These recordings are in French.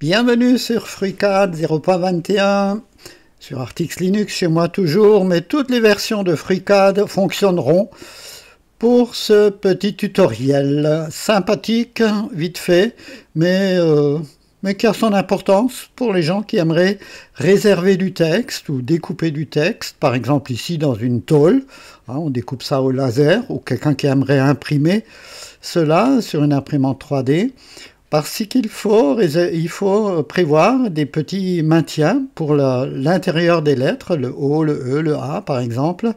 Bienvenue sur FreeCAD 0.21, sur Artix Linux chez moi toujours, mais toutes les versions de FreeCAD fonctionneront pour ce petit tutoriel sympathique, vite fait, mais, euh, mais qui a son importance pour les gens qui aimeraient réserver du texte ou découper du texte, par exemple ici dans une tôle, hein, on découpe ça au laser, ou quelqu'un qui aimerait imprimer cela sur une imprimante 3D, parce qu'il faut, il faut prévoir des petits maintiens pour l'intérieur des lettres, le O, le E, le A par exemple.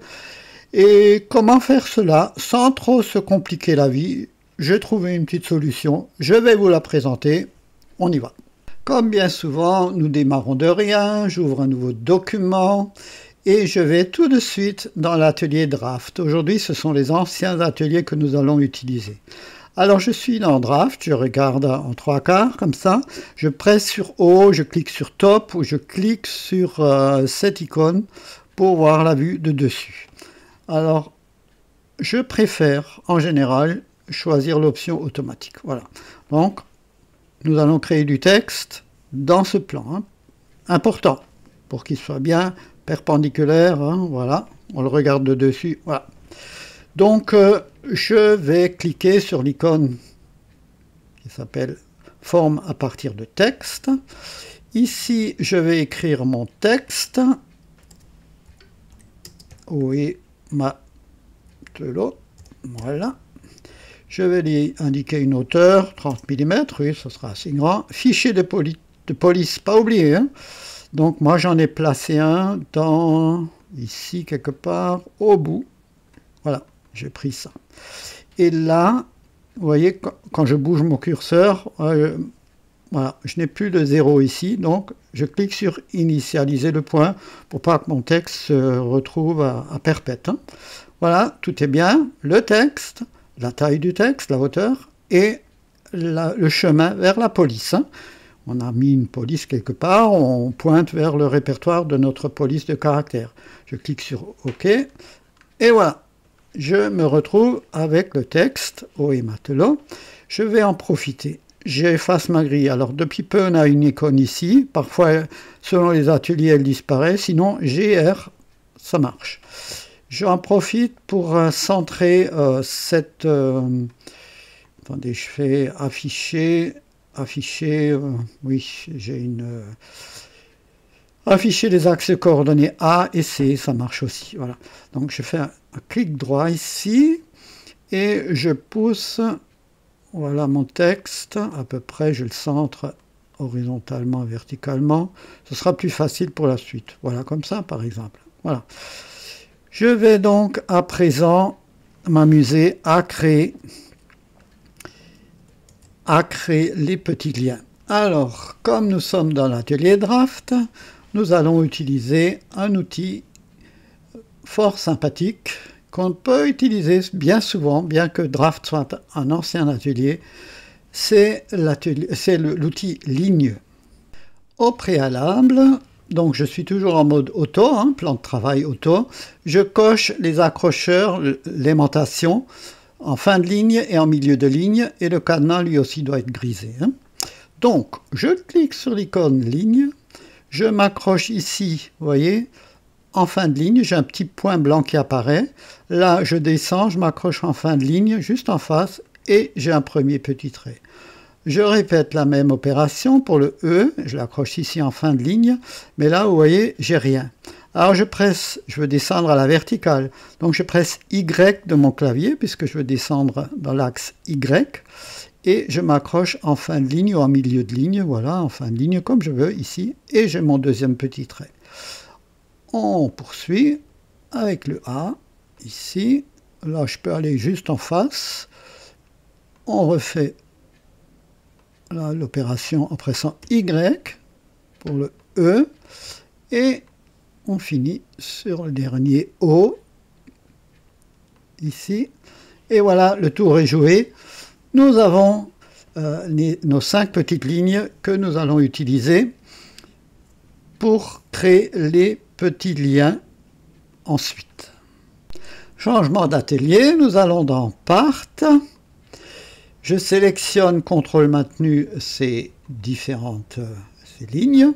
Et comment faire cela sans trop se compliquer la vie J'ai trouvé une petite solution, je vais vous la présenter, on y va. Comme bien souvent, nous démarrons de rien, j'ouvre un nouveau document et je vais tout de suite dans l'atelier Draft. Aujourd'hui, ce sont les anciens ateliers que nous allons utiliser. Alors je suis dans Draft, je regarde en trois quarts comme ça, je presse sur haut, je clique sur Top ou je clique sur euh, cette icône pour voir la vue de dessus. Alors je préfère en général choisir l'option automatique. Voilà. Donc nous allons créer du texte dans ce plan. Hein. Important pour qu'il soit bien perpendiculaire. Hein, voilà, on le regarde de dessus. Voilà. Donc, euh, je vais cliquer sur l'icône qui s'appelle « Forme à partir de texte ». Ici, je vais écrire mon texte. Oui, ma telo, Voilà. Je vais lui indiquer une hauteur, 30 mm, oui, ce sera assez grand. Fichier de, police, pas oublié. Hein. Donc moi j'en ai placé un dans, ici quelque part, au bout. Voilà. J'ai pris ça. Et là, vous voyez, quand je bouge mon curseur, euh, je n'ai plus de zéro ici, donc je clique sur initialiser le point pour pas que mon texte se retrouve à, perpète. Hein. Voilà, tout est bien, le texte, la taille du texte, la hauteur, et le chemin vers la police. Hein. On a mis une police quelque part, on pointe vers le répertoire de notre police de caractère. Je clique sur OK, et voilà, je me retrouve avec le texte au oh, et matelot. Je vais en profiter. J'efface ma grille. Alors depuis peu, on a une icône ici. Parfois, selon les ateliers, elle disparaît. Sinon, GR, ça marche. J'en profite pour centrer euh, cette... Euh, attendez, je fais afficher... Afficher... Euh, oui, j'ai une Afficher les axes coordonnées A et C, ça marche aussi. Voilà. Donc je fais un, clic droit ici et je pousse voilà mon texte, à peu près je le centre horizontalement, verticalement. Ce sera plus facile pour la suite. Voilà, comme ça par exemple. Voilà. Je vais donc à présent m'amuser à créer, à créer les petits liens. Alors, comme nous sommes dans l'atelier draft, nous allons utiliser un outil fort sympathique qu'on peut utiliser bien souvent, bien que Draft soit un ancien atelier, c'est l'outil ligne. Au préalable, donc je suis toujours en mode auto, hein, plan de travail auto, je coche les accrocheurs, l'aimantation en fin de ligne et en milieu de ligne, et le cadenas lui aussi doit être grisé. Hein. Donc, je clique sur l'icône ligne, je m'accroche ici, vous voyez, en fin de ligne, j'ai un petit point blanc qui apparaît. Là, je descends, je m'accroche en fin de ligne, juste en face, et j'ai un premier petit trait. Je répète la même opération pour le E, je l'accroche ici en fin de ligne, mais là, vous voyez, j'ai rien. Alors je presse, je veux descendre à la verticale. Donc je presse Y de mon clavier puisque je veux descendre dans l'axe Y. Et je m'accroche en fin de ligne ou en milieu de ligne, voilà, en fin de ligne comme je veux ici. Et j'ai mon deuxième petit trait. On poursuit avec le A ici. Là je peux aller juste en face. On refait l'opération en pressant Y pour le E. Et on finit sur le dernier haut, ici. Et voilà, le tour est joué. Nous avons euh, nos cinq petites lignes que nous allons utiliser pour créer les petits liens ensuite. Changement d'atelier, nous allons dans Part. Je sélectionne, contrôle maintenu, ces différentes euh, lignes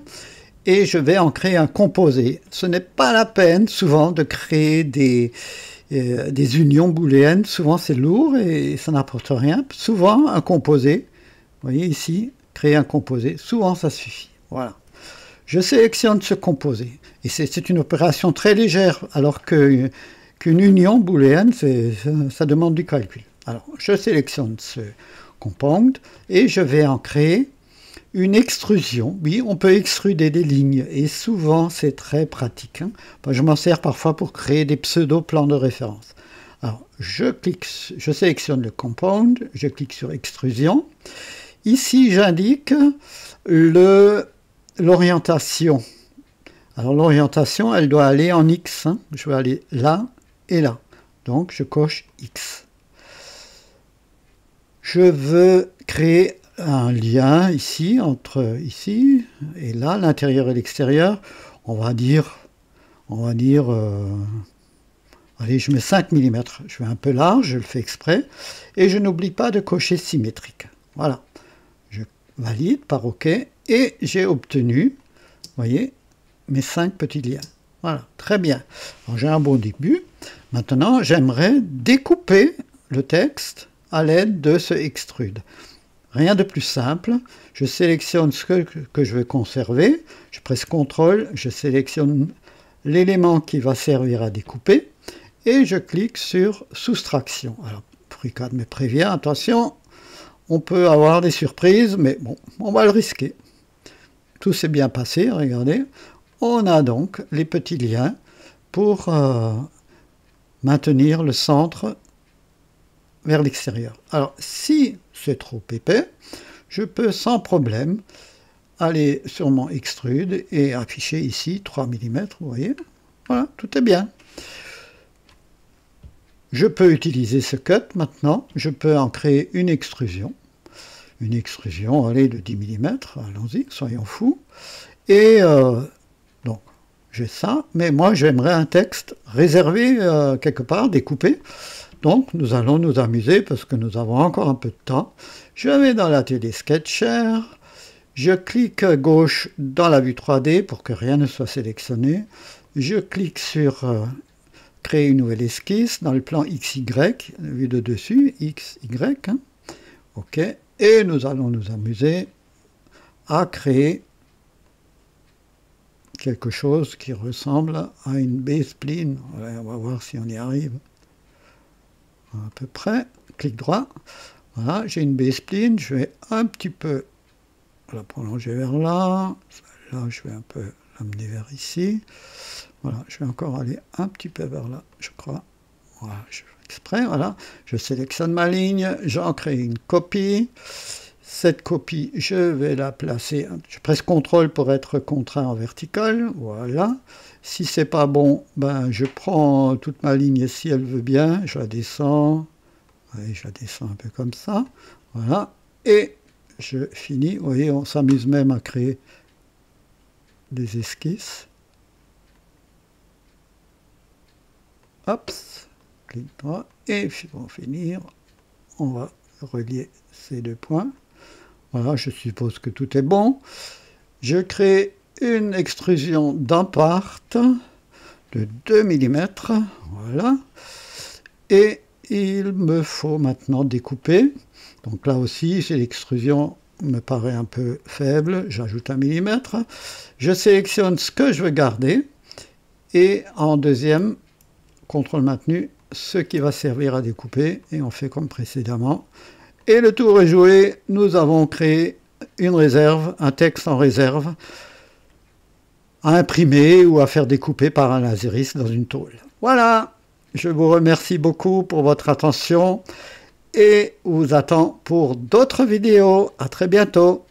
et je vais en créer un composé. Ce n'est pas la peine souvent de créer des, euh, des unions booléennes. Souvent c'est lourd et ça n'apporte rien. Souvent un composé, vous voyez ici, créer un composé, souvent ça suffit. Voilà. Je sélectionne ce composé. Et c'est une opération très légère alors qu'une union booléenne, ça, ça demande du calcul. Alors je sélectionne ce compound et je vais en créer extrusion. Oui, on peut extruder des lignes et souvent c'est très pratique. Hein. je m'en sers parfois pour créer des pseudo-plans de référence. Alors, je, clique, je sélectionne le compound, je clique sur extrusion. Ici, j'indique l'orientation. Alors, l'orientation, elle doit aller en X. Hein. Je vais aller là et là. Donc, je coche X. Je veux créer un lien ici, entre ici et là, l'intérieur et l'extérieur. On va dire, on va dire, euh, allez, je mets 5 mm. Je vais un peu large, je le fais exprès. Et je n'oublie pas de cocher symétrique. Voilà. Je valide par OK. Et j'ai obtenu, vous voyez, mes 5 petits liens. Voilà, très bien. J'ai un bon début. Maintenant, j'aimerais découper le texte à l'aide de ce extrude. Rien de plus simple. Je sélectionne ce que, je veux conserver. Je presse CTRL, je sélectionne l'élément qui va servir à découper et je clique sur soustraction. Alors, Fricad me prévient, attention, on peut avoir des surprises, mais bon, on va le risquer. Tout s'est bien passé, regardez. On a donc les petits liens pour euh, maintenir le centre vers l'extérieur. Alors, si c'est trop épais, je peux sans problème aller sur mon extrude et afficher ici 3 mm, vous voyez Voilà, tout est bien. Je peux utiliser ce cut maintenant, je peux en créer une extrusion. Une extrusion, allez, de 10 mm, allons-y, soyons fous. Et euh, donc, j'ai ça, mais moi j'aimerais un texte réservé euh, quelque part, découpé. Donc nous allons nous amuser parce que nous avons encore un peu de temps. Je vais dans la télé Sketcher. Je clique gauche dans la vue 3D pour que rien ne soit sélectionné. Je clique sur euh, créer une nouvelle esquisse dans le plan XY, vue de dessus, XY. Hein. OK. Et nous allons nous amuser à créer quelque chose qui ressemble à une baseline. on va voir si on y arrive à peu près, clic droit, voilà, j'ai une B-spline, je vais un petit peu la prolonger vers là, là je vais un peu l'amener vers ici, voilà, je vais encore aller un petit peu vers là, je crois, voilà, je fais exprès, voilà, je sélectionne ma ligne, j'en crée une copie, cette copie, je vais la placer. Je presse CTRL pour être contraint en vertical. Voilà. Si c'est pas bon, ben je prends toute ma ligne ici, si elle veut bien, je la descends. je la descends un peu comme ça. Voilà. Et je finis. Vous voyez, on s'amuse même à créer des esquisses. Hop, clique droit, et pour finir, on va relier ces deux points. Voilà, je suppose que tout est bon. Je crée une extrusion d'un part de 2 mm. Voilà. Et il me faut maintenant découper. Donc là aussi, si l'extrusion me paraît un peu faible, j'ajoute un millimètre. Je sélectionne ce que je veux garder. Et en deuxième, contrôle maintenu, ce qui va servir à découper. Et on fait comme précédemment. Et le tour est joué, nous avons créé une réserve, un texte en réserve, à imprimer ou à faire découper par un laseris dans une tôle. Voilà, je vous remercie beaucoup pour votre attention et vous attend pour d'autres vidéos. À très bientôt.